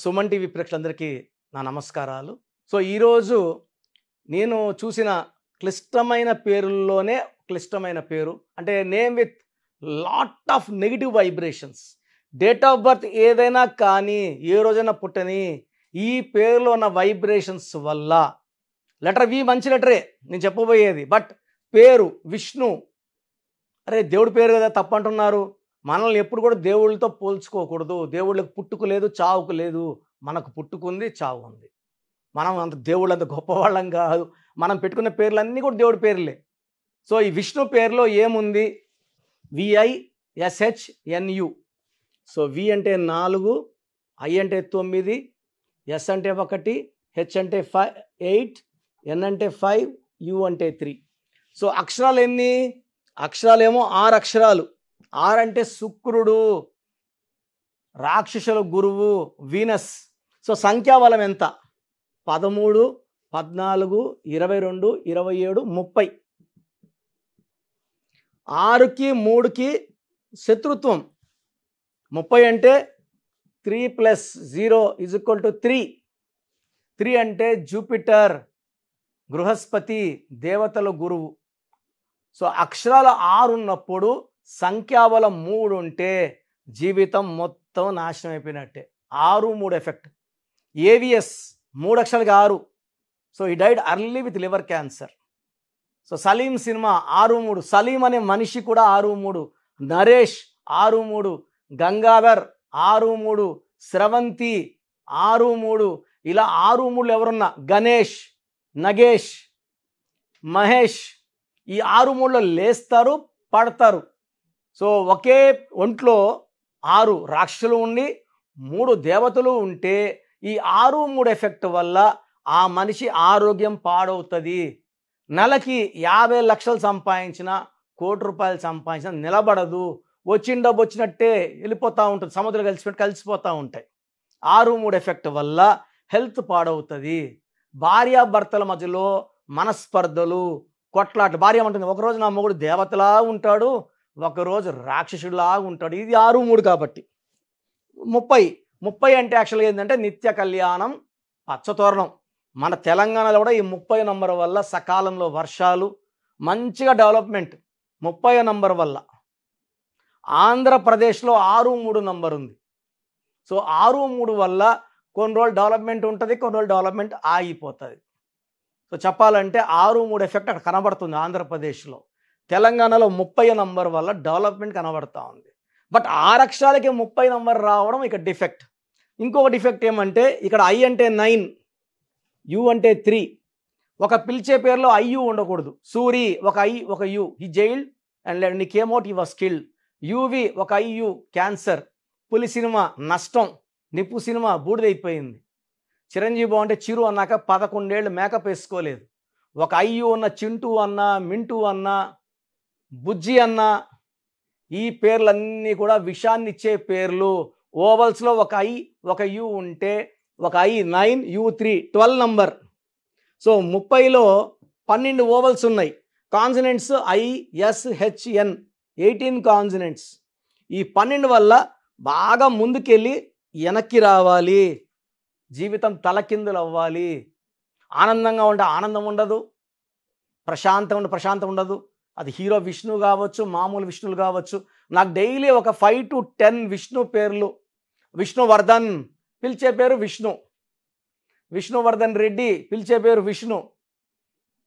Suman TV ప్రేక్షకులందరికీ నా నమస్కారాలు సో ఈరోజు నేను చూసిన క్లిష్టమైన పేరుల్లోనే క్లిష్టమైన పేరు అంటే name with lot of negative vibrations date of birth ఏదైనా కానీ ఏ రోజైనా పుట్టని ఈ పేరులో ఉన్న వైబ్రేషన్స్ వల్ల లెటర్ వి మంచి లెటరే నేను చెప్పబోయేది బట్ పేరు విష్ణు అరే దేవుడి పేరు కదా తప్పంటున్నారు మనల్ని ఎప్పుడు కూడా దేవుళ్ళతో పోల్చుకోకూడదు దేవుళ్ళకి పుట్టుకు లేదు చావుకు లేదు మనకు పుట్టుకుంది చావు ఉంది మనం అంత దేవుళ్ళు అంత గొప్పవాళ్ళం కాదు మనం పెట్టుకున్న పేర్లన్నీ కూడా దేవుడి పేర్లే సో ఈ విష్ణు పేరులో ఏముంది ఎస్హెచ్ ఎన్యు సో వి అంటే నాలుగు ఐ అంటే తొమ్మిది ఎస్ అంటే ఒకటి హెచ్ అంటే ఫైవ్ ఎయిట్ ఎన్ అంటే ఫైవ్ యు అంటే త్రీ సో అక్షరాలు ఎన్ని అక్షరాలేమో ఆరు అక్షరాలు ఆర్ అంటే శుక్రుడు రాక్షసుల గురువు వీనస్ సో సంఖ్యాబలం ఎంత పదమూడు పద్నాలుగు ఇరవై రెండు ఇరవై ఏడు ముప్పై ఆరుకి మూడుకి శత్రుత్వం ముప్పై అంటే three plus zero is equal to three three అంటే జూపిటర్ బృహస్పతి దేవతల గురువు సో అక్షరాలు ఆరు ఉన్నప్పుడు సంఖ్యాబలం మూడు ఉంటే జీవితం మొత్తం నాశనం అయిపోయినట్టే ఆరు మూడు ఎఫెక్ట్ ఏవిఎస్ మూడు అక్షరాలకి ఆరు so he died early with liver cancer so Salim cinema ఆరు మూడు సలీం అనే మనిషి కూడా ఆరు మూడు నరేష్ ఆరు మూడు గంగాధర్ ఆరు మూడు స్రవంతి ఆరు మూడు ఇలా ఆరు మూడు ఎవరున్నా గణేష్ నగేష్ మహేష్ ఈ ఆరు మూడులో లేస్తారు పడతారు సో ఒకే ఒంట్లో ఆరు రాక్షసులు ఉండి మూడు దేవతలు ఉంటే ఈ ఆరు మూడు ఎఫెక్ట్ వల్ల ఆ మనిషి ఆరోగ్యం పాడవుతుంది నెలకి యాభై లక్షలు సంపాదించిన కోటి రూపాయలు సంపాదించిన నిలబడదు వచ్చిన డబ్బు వచ్చినట్టే వెళ్ళిపోతూ ఉంటుంది సముద్రం కలిసిపోయి కలిసిపోతూ ఉంటాయి ఆరు మూడు ఎఫెక్ట్ వల్ల హెల్త్ పాడవుతుంది భార్యాభర్తల మధ్యలో మనస్పర్ధలు కొట్లాట భార్య ఉంటుంది ఒకరోజు నా మొగుడు దేవతలా ఉంటాడు ఒకరోజు రాక్షసుడిలా ఉంటాడు ఇది ఆరు మూడు కాబట్టి ముప్పై ముప్పై అంటే యాక్చువల్గా ఏంటంటే నిత్య కళ్యాణం పచ్చతోరణం మన తెలంగాణలో కూడా ఈ ముప్పై నంబర్ వల్ల సకాలంలో వర్షాలు మంచిగా డెవలప్మెంట్ ముప్పై నంబర్ వల్ల ఆంధ్రప్రదేశ్లో ఆరు మూడు నంబర్ ఉంది సో ఆరు మూడు వల్ల కొన్ని రోజులు డెవలప్మెంట్ ఉంటుంది కొన్ని రోజులు డెవలప్మెంట్ ఆగిపోతుంది సో చెప్పాలంటే ఆరు మూడు ఎఫెక్ట్ అక్కడ కనబడుతుంది ఆంధ్రప్రదేశ్లో తెలంగాణలో ముప్పై నంబర్ వల్ల డెవలప్మెంట్ కనబడతా ఉంది బట్ ఆ అక్షరాలకి ముప్పై నంబర్ రావడం ఇక్కడ డిఫెక్ట్ ఇంకొక డిఫెక్ట్ ఏమంటే ఇక్కడ ఐ అంటే నైన్ యు అంటే త్రీ ఒక పిలిచే పేరులో ఐయు ఉండకూడదు సూరి ఒక ఐ ఒక యు హీ జైల్డ్ అండ్ నీ కేమౌట్ అవుట్ వాస్ స్కిల్ యూవి ఒక ఐయు క్యాన్సర్ పులి సినిమా నష్టం నిప్పు సినిమా బూడిదైపోయింది చిరంజీవి బాగుంటే చిరు అన్నాక పదకొండేళ్ళు మేకప్ వేసుకోలేదు ఒక ఐయు ఉన్న చింటూ అన్న మింటూ అన్న బుజ్జి అన్న ఈ పేర్లన్నీ కూడా విషాన్ని ఇచ్చే పేర్లు ఓవల్స్లో ఒక ఐ ఒక యు ఉంటే ఒక I nine U three twelve number so ముప్పైలో పన్నెండు ఓవల్స్ ఉన్నాయి కాన్సినెంట్స్ ఐఎస్హెచ్ఎన్ ఎయిటీన్ కాన్సినెంట్స్ ఈ పన్నెండు వల్ల బాగా ముందుకెళ్ళి వెనక్కి రావాలి జీవితం తలకిందులు అవ్వాలి ఆనందంగా ఉంటే ఆనందం ఉండదు ప్రశాంతం ఉంటే ప్రశాంతం ఉండదు అది హీరో విష్ణు కావచ్చు మామూలు విష్ణులు కావచ్చు నాకు డైలీ ఒక ఫైవ్ టు టెన్ విష్ణు పేర్లు విష్ణువర్ధన్ పిలిచే పేరు విష్ణు విష్ణువర్ధన్ రెడ్డి పిలిచే పేరు విష్ణు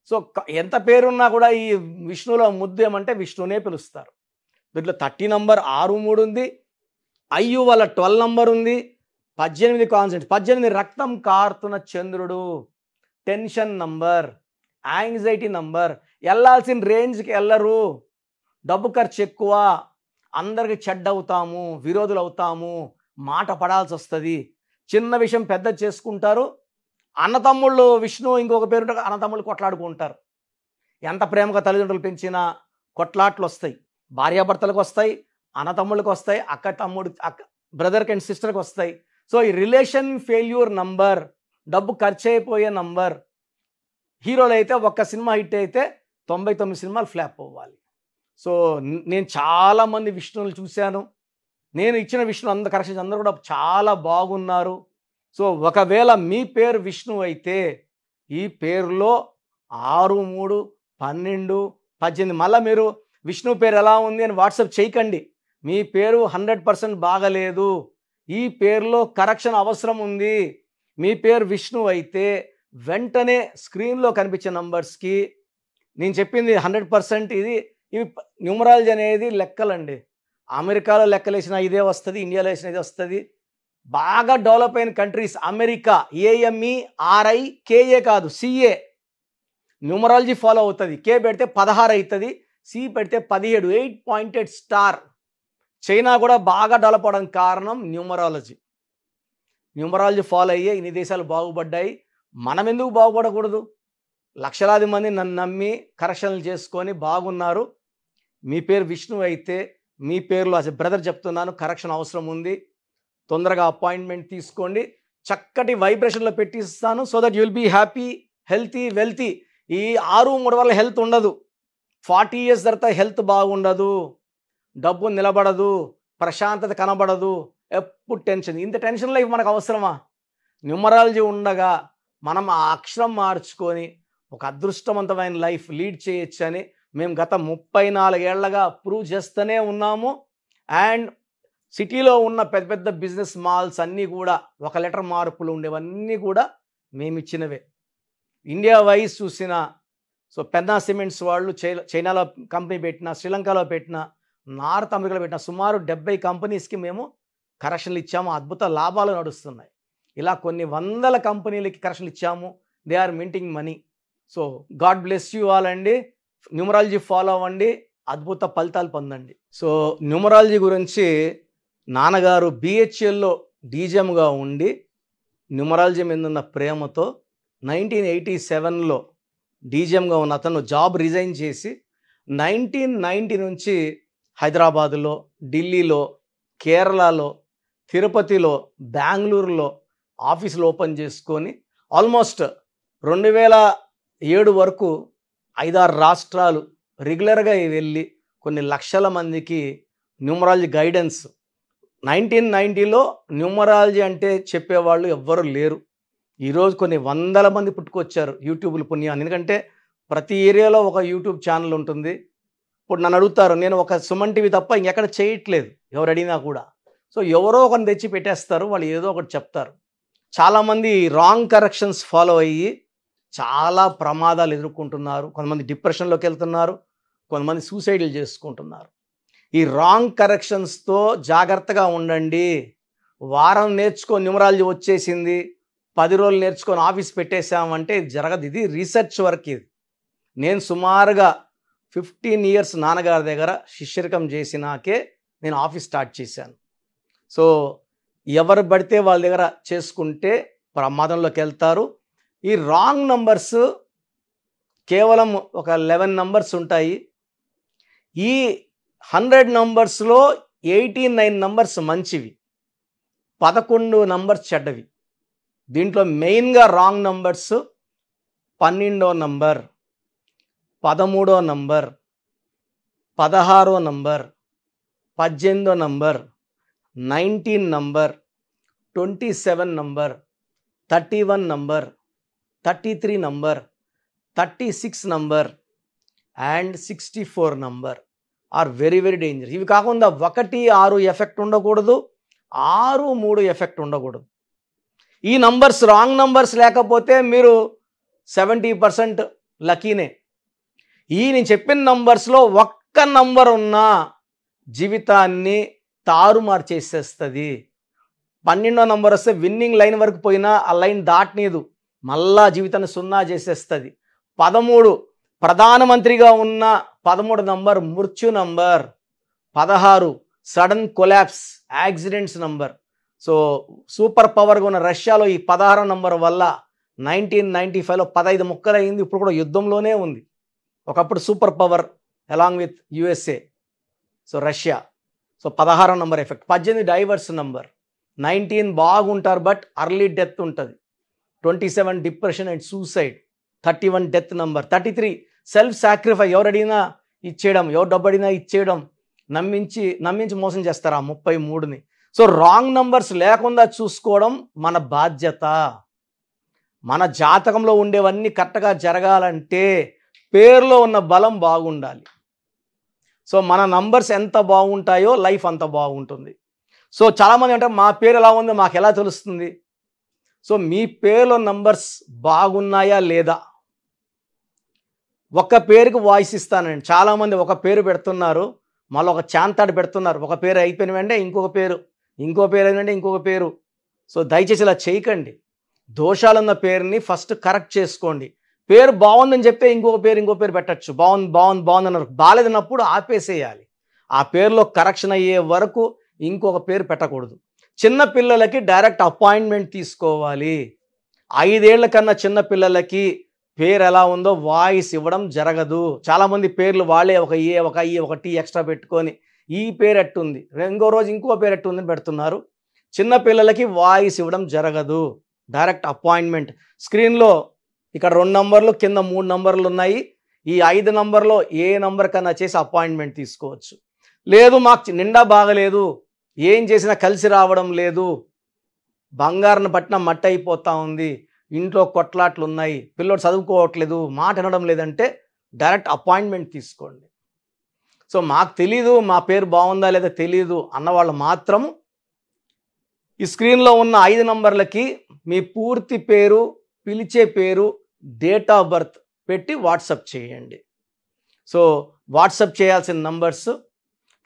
సో ఎంత పేరున్నా కూడా ఈ విష్ణులో ముద్దు ఏమంటే విష్ణునే పిలుస్తారు దీంట్లో థర్టీ నంబర్ ఆరు మూడు ఉంది అయ్యు వాళ్ళ ట్వెల్వ్ నంబర్ ఉంది పద్దెనిమిది కాన్సెంట్ పద్దెనిమిది రక్తం కారుతున్న చంద్రుడు టెన్షన్ నంబర్ యాంగ్జైటీ నంబర్ వెళ్ళాల్సిన రేంజ్కి వెళ్ళరు డబ్బు ఖర్చు ఎక్కువ అందరికి చెడ్డవుతాము విరోధులు అవుతాము మాట పడాల్సి వస్తుంది చిన్న విషయం పెద్ద చేసుకుంటారు అన్నతమ్ముళ్ళు విష్ణు ఇంకొక పేరు అన్నతమ్ముళ్ళు కొట్లాడుకుంటారు ఎంత ప్రేమగా తల్లిదండ్రులు పెంచినా కొట్లాట్లు వస్తాయి భార్యాభర్తలకు వస్తాయి అన్నతమ్ముళ్ళకి వస్తాయి అక్క తమ్ముడు అక్క బ్రదర్కి అండ్ సిస్టర్కి వస్తాయి సో ఈ రిలేషన్ ఫెయిల్యూర్ నంబర్ డబ్బు ఖర్చు అయిపోయే నంబర్ హీరోలు అయితే ఒక్క సినిమా హిట్ అయితే తొంభై తొమ్మిది సినిమాలు ఫ్లాప్ అవ్వాలి సో నేను చాలామంది విష్ణువులు చూశాను నేను ఇచ్చిన విష్ణు అందరు కరెక్షన్స్ అందరూ కూడా చాలా బాగున్నారు సో ఒకవేళ మీ పేరు విష్ణు అయితే ఈ పేరులో ఆరు మూడు పన్నెండు పద్దెనిమిది మళ్ళీ మీరు విష్ణు పేరు ఎలా ఉంది అని వాట్సాప్ చేయకండి మీ పేరు హండ్రెడ్ పర్సెంట్ బాగలేదు ఈ పేరులో కరెక్షన్ అవసరం ఉంది మీ పేరు విష్ణు అయితే వెంటనే స్క్రీన్లో కనిపించే నంబర్స్కి నేను చెప్పింది హండ్రెడ్ పర్సెంట్ ఇది ఇవి న్యూమరాలజీ అనేది లెక్కలండి అమెరికాలో లెక్కలేసిన ఇదే వస్తుంది ఇండియాలో వేసిన ఇదే వస్తుంది బాగా డెవలప్ అయిన countries America A M E R I K A కాదు సిఏ న్యూమరాలజీ ఫాలో అవుతుంది కే పెడితే పదహారు అవుతుంది సి పెడితే పదిహేడు ఎయిట్ పాయింటెడ్ స్టార్ చైనా కూడా బాగా డెవలప్ అవడానికి కారణం న్యూమరాలజీ న్యూమరాలజీ ఫాలో అయ్యే ఇన్ని దేశాలు బాగుపడ్డాయి మనం ఎందుకు బాగుపడకూడదు లక్షలాది మంది నన్ను నమ్మి కరెక్షన్లు చేసుకొని బాగున్నారు మీ పేరు విష్ణు అయితే మీ పేరులో అసలు బ్రదర్ చెప్తున్నాను కరెక్షన్ అవసరం ఉంది తొందరగా అపాయింట్మెంట్ తీసుకోండి చక్కటి వైబ్రేషన్లో పెట్టిస్తాను so that you'll be happy healthy wealthy ఈ ఆరు మూడు వల్ల హెల్త్ ఉండదు ఫార్టీ ఇయర్స్ తర్వాత హెల్త్ బాగుండదు డబ్బు నిలబడదు ప్రశాంతత కనబడదు ఎప్పుడు టెన్షన్ ఇంత టెన్షన్ లైఫ్ మనకు అవసరమా న్యూమరాలజీ ఉండగా మనం ఆ అక్షరం మార్చుకొని ఒక అదృష్టవంతమైన లైఫ్ లీడ్ చేయొచ్చు అని మేము గత ముప్పై నాలుగేళ్లగా ప్రూవ్ చేస్తూనే ఉన్నాము అండ్ సిటీలో ఉన్న పెద్ద పెద్ద బిజినెస్ మాల్స్ అన్నీ కూడా ఒక లెటర్ మార్పులు ఉండేవన్నీ కూడా మేము ఇచ్చినవే ఇండియా వైజ్ చూసిన సో పెన్నా సిమెంట్స్ వాళ్ళు చైనాలో కంపెనీ పెట్టిన శ్రీలంకలో పెట్టిన నార్త్ అమెరికాలో పెట్టిన సుమారు డెబ్బై కంపెనీస్కి మేము కరెక్షన్లు ఇచ్చాము అద్భుత లాభాలు నడుస్తున్నాయి ఇలా కొన్ని వందల కంపెనీలకి కరెక్షన్లు ఇచ్చాము they are minting money so God bless you all అండి న్యూమరాలజీ ఫాలో అవ్వండి అద్భుత ఫలితాలు పొందండి సో న్యూమరాలజీ గురించి నాన్నగారు బిహెచ్ఎల్లో డీజెమ్గా ఉండి న్యూమరాలజీ మీద ఉన్న ప్రేమతో నైన్టీన్ ఎయిటీ సెవెన్లో డీజెమ్గా ఉన్న అతను జాబ్ రిజైన్ చేసి నైన్టీన్ నైంటీ నుంచి హైదరాబాదులో ఢిల్లీలో కేరళలో తిరుపతిలో బెంగళూరులో ఆఫీసులు ఓపెన్ చేసుకొని ఆల్మోస్ట్ రెండు వేల ఏడు వరకు ఐదారు రాష్ట్రాలు రెగ్యులర్గా వెళ్ళి కొన్ని లక్షల మందికి న్యూమరాలజీ గైడెన్స్ నైన్టీన్ నైంటీలో న్యూమరాలజీ అంటే చెప్పేవాళ్ళు ఎవ్వరూ లేరు ఈరోజు కొన్ని వందల మంది పుట్టుకొచ్చారు యూట్యూబ్లు పుణ్యాన్ని ఎందుకంటే ప్రతి ఏరియాలో ఒక యూట్యూబ్ ఛానల్ ఉంటుంది ఇప్పుడు నన్ను అడుగుతారు నేను ఒక సుమన్ టీవీ తప్ప ఇంకెక్కడ చేయట్లేదు ఎవరు అడిగినా కూడా సో ఎవరో ఒకరిని తెచ్చి పెట్టేస్తారు వాళ్ళు ఏదో ఒకటి చెప్తారు చాలామంది రాంగ్ కరెక్షన్స్ ఫాలో అయ్యి చాలా ప్రమాదాలు ఎదుర్కొంటున్నారు కొంతమంది డిప్రెషన్లోకి వెళ్తున్నారు కొంతమంది సూసైడ్లు చేసుకుంటున్నారు ఈ రాంగ్ కరెక్షన్స్తో జాగ్రత్తగా ఉండండి వారం నేర్చుకొని న్యూమరాలజీ వచ్చేసింది పది రోజులు నేర్చుకొని ఆఫీస్ పెట్టేశామంటే జరగదు ఇది రీసెర్చ్ వర్క్ ఇది నేను సుమారుగా ఫిఫ్టీన్ ఇయర్స్ నాన్నగారి దగ్గర శిష్యరికం చేసినాకే నేను ఆఫీస్ స్టార్ట్ చేశాను సో ఎవరు పడితే వాళ్ళ దగ్గర చేసుకుంటే ప్రమాదంలోకి వెళ్తారు ఈ రాంగ్ నంబర్స్ కేవలం ఒక లెవెన్ నంబర్స్ ఉంటాయి ఈ హండ్రెడ్ నంబర్స్లో ఎయిటీ నైన్ నంబర్స్ మంచివి పదకొండు నంబర్స్ చెడ్డవి దీంట్లో మెయిన్గా రాంగ్ నంబర్స్ పన్నెండో నంబర్ పదమూడో నంబర్ పదహారో నంబర్ పద్దెనిమిదో number nineteen number twenty seven number thirty one number thirty three number thirty six number and sixty four number are very very danger ఇవి కాకుండా ఒకటి ఆరు ఎఫెక్ట్ ఉండకూడదు ఆరు మూడు ఎఫెక్ట్ ఉండకూడదు ఈ నంబర్స్ రాంగ్ నంబర్స్ లేకపోతే మీరు సెవెంటీ పర్సెంట్ లకీనే ఈ నేను చెప్పిన నంబర్స్లో ఒక్క నంబర్ ఉన్నా జీవితాన్ని తారుమారు చేసేస్తుంది పన్నెండో నంబర్ వస్తే విన్నింగ్ లైన్ వరకు పోయినా ఆ లైన్ దాటనీదు మళ్ళా జీవితాన్ని సున్నా చేసేస్తుంది పదమూడు ప్రధానమంత్రిగా ఉన్న పదమూడు నంబర్ మృత్యు నంబర్ పదహారు sudden collapse accidents number so super పవర్గా ఉన్న రష్యాలో ఈ పదహారో నంబర్ వల్ల నైన్టీన్ నైంటీ ఫైవ్లో పదహైదు ముక్కలు అయింది ఇప్పుడు కూడా యుద్ధంలోనే ఉంది ఒకప్పుడు super power along with USA so Russia so పదహారో నంబర్ ఎఫెక్ట్ పద్దెనిమిది డైవర్స్ నంబర్ నైన్టీన్ బాగుంటారు బట్ అర్లీ డెత్ ఉంటుంది twenty seven depression and suicide thirty one death number thirty three self sacrifice ఎవరడినా ఇచ్చేయడం ఎవరు డబ్బడినా ఇచ్చేయడం నమ్మించి నమ్మించి మోసం చేస్తారు ఆ ముప్పై మూడుని సో రాంగ్ నంబర్స్ లేకుండా చూసుకోవడం మన బాధ్యత మన జాతకంలో ఉండేవన్నీ కరెక్ట్గా జరగాలంటే పేరులో ఉన్న బలం బాగుండాలి సో మన నంబర్స్ ఎంత బాగుంటాయో లైఫ్ అంత బాగుంటుంది సో చాలామంది అంటే మా పేరు ఎలా ఉందో మాకు ఎలా తెలుస్తుంది సో మీ పేర్లో నంబర్స్ బాగున్నాయా లేదా ఒక పేరుకి వాయిస్ ఇస్తానండి చాలామంది ఒక పేరు పెడుతున్నారు మళ్ళీ ఒక చాంతాడు పెడుతున్నారు ఒక పేరు అయిపోయిన వెంటనే ఇంకొక పేరు ఇంకో పేరు అయిన ఇంకొక పేరు సో దయచేసి ఇలా చేయకండి దోషాలున్న పేరుని ఫస్ట్ కరెక్ట్ చేసుకోండి పేరు బాగుందని చెప్తే ఇంకొక పేరు ఇంకో పేరు పెట్టచ్చు బాగుంది బాగుంది బాగుంది అన్నారు బాగాలేదన్నప్పుడు ఆపేసేయాలి ఆ పేరులో కరెక్షన్ అయ్యే వరకు ఇంకొక పేరు పెట్టకూడదు చిన్న పిల్లలకి డైరెక్ట్ అపాయింట్మెంట్ తీసుకోవాలి ఐదేళ్ల కన్నా చిన్న పిల్లలకి పేరు ఎలా ఉందో వాయిస్ ఇవ్వడం జరగదు చాలామంది పేర్లు వాళ్ళే ఒక ఏ ఒక ఈ ఒక టీ ఎక్స్ట్రా పెట్టుకొని ఈ పేరు ఎట్టుంది ఇంకో రోజు ఇంకో పేరు ఉందని పెడుతున్నారు చిన్న పిల్లలకి వాయిస్ ఇవ్వడం జరగదు డైరెక్ట్ అపాయింట్మెంట్ స్క్రీన్లో ఇక్కడ రెండు నంబర్లు కింద మూడు నంబర్లు ఉన్నాయి ఈ ఐదు నంబర్లో ఏ నంబర్ కన్నా చేసి అపాయింట్మెంట్ తీసుకోవచ్చు లేదు మాకు నిండా బాగలేదు ఏం చేసినా కలిసి రావడం లేదు బంగారం పట్టిన మట్టి అయిపోతూ ఉంది ఇంట్లో కొట్లాట్లు ఉన్నాయి పిల్లోడు చదువుకోవట్లేదు మాట అనడం లేదంటే డైరెక్ట్ అపాయింట్మెంట్ తీసుకోండి సో మాకు తెలీదు మా పేరు బాగుందా లేదా తెలీదు అన్నవాళ్ళు మాత్రం ఈ స్క్రీన్లో ఉన్న ఐదు నంబర్లకి మీ పూర్తి పేరు పిలిచే పేరు డేట్ ఆఫ్ బర్త్ పెట్టి వాట్సప్ చేయండి సో వాట్సప్ చేయాల్సిన నంబర్స్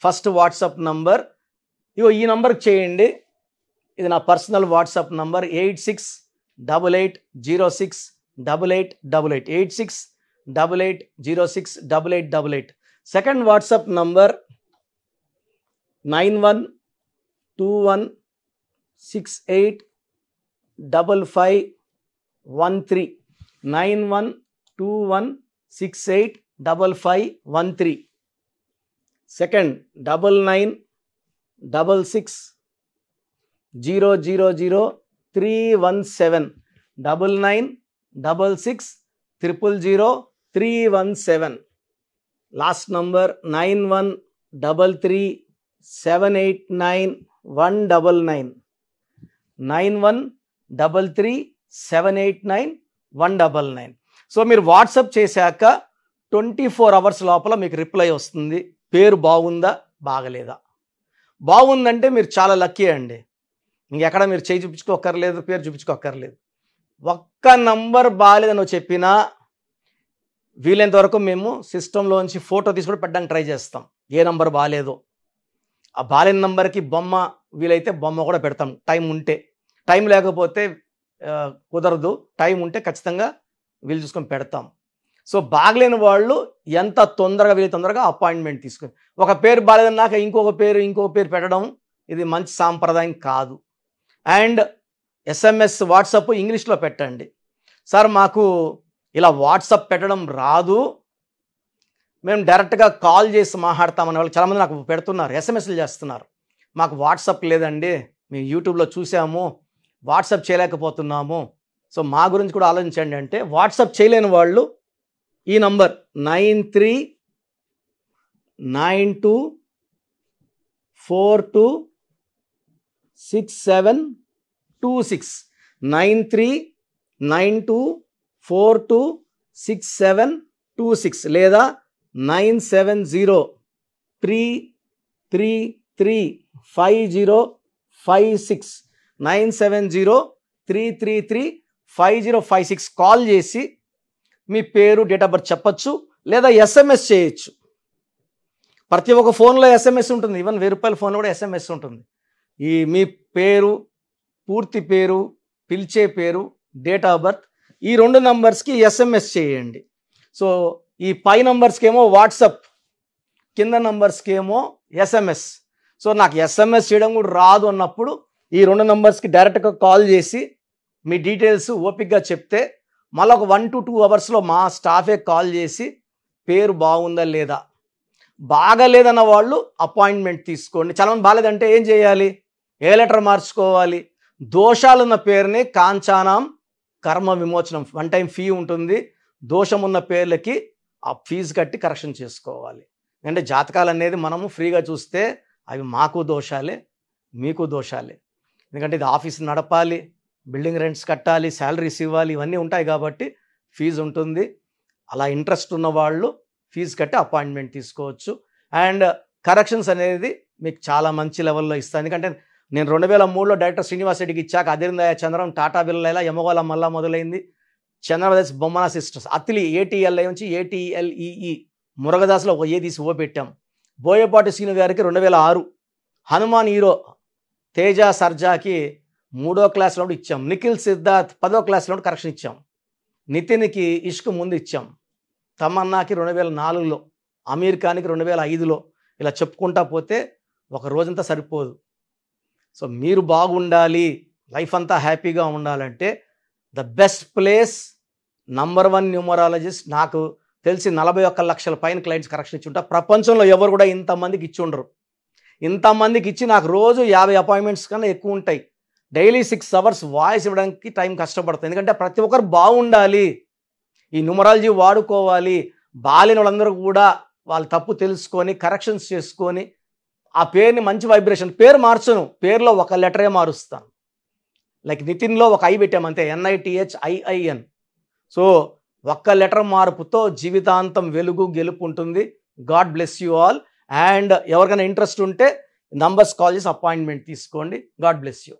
ఫస్ట్ వాట్సప్ నంబర్ ఇగో ఈ నంబర్కి చేయండి ఇది నా personal WhatsApp number eight six double eight zero six double eight double eight eight six double eight zero six double eight double eight second WhatsApp number nine one two one six eight double five one three nine one two one six eight double five one three second double nine double six zero zero zero three one seven double nine double six triple zero three one seven last number nine one double three seven eight nine one double nine nine one double three seven eight nine one double nine so మీరు WhatsApp చేశాక twenty four hours లోపల మీకు reply వస్తుంది పేరు బాగుందా బాగలేదా బాగుందంటే మీరు చాలా లక్కీ అండి ఇంకెక్కడ మీరు చేయి చూపించుకోక్కర్లేదు పేరు చూపించుకోక్కర్లేదు ఒక్క నంబర్ బాగాలేదని చెప్పినా వీలైనంత వరకు మేము సిస్టంలోంచి ఫోటో తీసుకుని పెట్టడానికి ట్రై చేస్తాం ఏ నంబర్ బాగాలేదో ఆ బాలిన నంబర్కి బొమ్మ వీలైతే బొమ్మ కూడా పెడతాం టైం ఉంటే టైం లేకపోతే కుదరదు టైం ఉంటే ఖచ్చితంగా వీలు చూసుకొని పెడతాం సో బాగలేని వాళ్ళు ఎంత తొందరగా వీళ్ళు తొందరగా అపాయింట్మెంట్ తీసుకుని ఒక పేరు బాగాలేదన్నాక ఇంకొక పేరు ఇంకొక పేరు పెట్టడం ఇది మంచి సాంప్రదాయం కాదు అండ్ ఎస్ఎంఎస్ వాట్సాప్ ఇంగ్లీష్లో పెట్టండి సార్ మాకు ఇలా వాట్సాప్ పెట్టడం రాదు మేము డైరెక్ట్గా కాల్ చేసి మాట్లాడతామని వాళ్ళు చాలామంది నాకు పెడుతున్నారు ఎస్ఎంఎస్లు చేస్తున్నారు మాకు వాట్సాప్ లేదండి మేము యూట్యూబ్లో చూసాము వాట్సాప్ చేయలేకపోతున్నాము సో మా గురించి కూడా ఆలోచించండి అంటే వాట్సాప్ చేయలేని వాళ్ళు ఈ number nine three nine two four two six seven two six nine three nine two four two six seven two six లేదా nine seven zero three three three five zero five six nine seven zero three three three five zero five six call చేసి మీ పేరు date of birth చెప్పచ్చు లేదా SMS చేయొచ్చు ప్రతి ఒక్క ఫోన్లో ఎస్ఎంఎస్ ఉంటుంది ఈవెన్ వెయ్యి రూపాయల ఫోన్లో కూడా ఎస్ఎంఎస్ ఉంటుంది ఈ మీ పేరు పూర్తి పేరు పిలిచే పేరు డేట్ ఆఫ్ బర్త్ ఈ రెండు నంబర్స్కి ఎస్ఎంఎస్ చేయండి సో ఈ పై నంబర్స్కి ఏమో వాట్సప్ కింద నంబర్స్కి ఏమో ఎస్ఎంఎస్ సో నాకు ఎస్ఎంఎస్ చేయడం కూడా రాదు అన్నప్పుడు ఈ రెండు నంబర్స్కి డైరెక్ట్గా కాల్ చేసి మీ డీటెయిల్స్ ఓపిక్గా చెప్తే మళ్ళీ ఒక వన్ టు టూ అవర్స్లో మా స్టాఫే కాల్ చేసి పేరు బాగుందా లేదా బాగలేదన్న వాళ్ళు అపాయింట్మెంట్ తీసుకోండి చాలామంది బాగాలేదంటే ఏం చేయాలి ఏ లెటర్ మార్చుకోవాలి దోషాలున్న పేరుని కాంచానాం కర్మ విమోచనం వన్ టైం ఫీ ఉంటుంది దోషం ఉన్న పేర్లకి ఆ ఫీజు కట్టి కరెక్షన్ చేసుకోవాలి అంటే జాతకాలు అనేది మనము ఫ్రీగా చూస్తే అవి మాకు దోషాలే మీకు దోషాలే ఎందుకంటే ఇది ఆఫీస్ నడపాలి బిల్డింగ్ రెంట్స్ కట్టాలి శాలరీస్ ఇవ్వాలి ఇవన్నీ ఉంటాయి కాబట్టి ఫీజు ఉంటుంది అలా ఇంట్రెస్ట్ ఉన్న వాళ్ళు ఫీజు కట్టి అపాయింట్మెంట్ తీసుకోవచ్చు అండ్ కరెక్షన్స్ అనేది మీకు చాలా మంచి లెవెల్లో ఇస్తాను ఎందుకంటే నేను రెండు వేల మూడులో డైరెక్టర్ శ్రీనివాస్ రెడ్డికి ఇచ్చాక అదిరిందయ చంద్రం టాటా ఎలా యమగోళ మళ్ళా మొదలైంది చంద్రదాస్ బొమ్మన సిస్టర్స్ అతిలి ఏటీఎల్ఐ నుంచి ఏటీఎల్ఈఈ మురగదాస్లో ఒక ఏ తీసి ఓ పెట్టాం బోయపాటి శ్రీను గారికి రెండు వేల ఆరు హనుమాన్ హీరో తేజ సర్జాకి మూడో క్లాస్లో ఇచ్చాం నిఖిల్ సిద్ధార్థ్ పదో క్లాస్లో కరెక్షన్ ఇచ్చాం నితిన్కి ఇష్క్ ముందు ఇచ్చాం తమన్నాకి రెండు వేల నాలుగులో అమీర్ ఖాన్కి రెండు వేల ఐదులో ఇలా చెప్పుకుంటా పోతే ఒక రోజంతా సరిపోదు సో మీరు బాగుండాలి లైఫ్ అంతా హ్యాపీగా ఉండాలంటే the best place number one numerologist నాకు తెలిసి నలభై ఒక్క లక్షల పైన క్లయింట్స్ కరెక్షన్ ఇచ్చి ఉంటా ప్రపంచంలో ఎవరు కూడా ఇంతమందికి ఇచ్చి ఉండరు ఇంతమందికి ఇచ్చి నాకు రోజు యాభై అపాయింట్మెంట్స్ కన్నా ఎక్కువ ఉంటాయి డైలీ సిక్స్ అవర్స్ వాయిస్ ఇవ్వడానికి టైం కష్టపడుతుంది ఎందుకంటే ప్రతి ఒక్కరు బాగుండాలి ఈ న్యూమరాలజీ వాడుకోవాలి బాలిన వాళ్ళందరూ కూడా వాళ్ళ తప్పు తెలుసుకొని కరెక్షన్స్ చేసుకొని ఆ పేరుని మంచి వైబ్రేషన్ పేరు మార్చను పేరులో ఒక లెటరే మారుస్తాను లైక్ నితిన్లో ఒక ఐ పెట్టాము అంతే ఎన్ఐటిహెచ్ ఐఐఎన్ సో ఒక్క లెటర్ మార్పుతో జీవితాంతం వెలుగు గెలుపు ఉంటుంది God bless you all and ఎవరికైనా ఇంట్రెస్ట్ ఉంటే నంబర్స్ కాల్ చేసి అపాయింట్మెంట్ తీసుకోండి గాడ్ బ్లెస్ యూ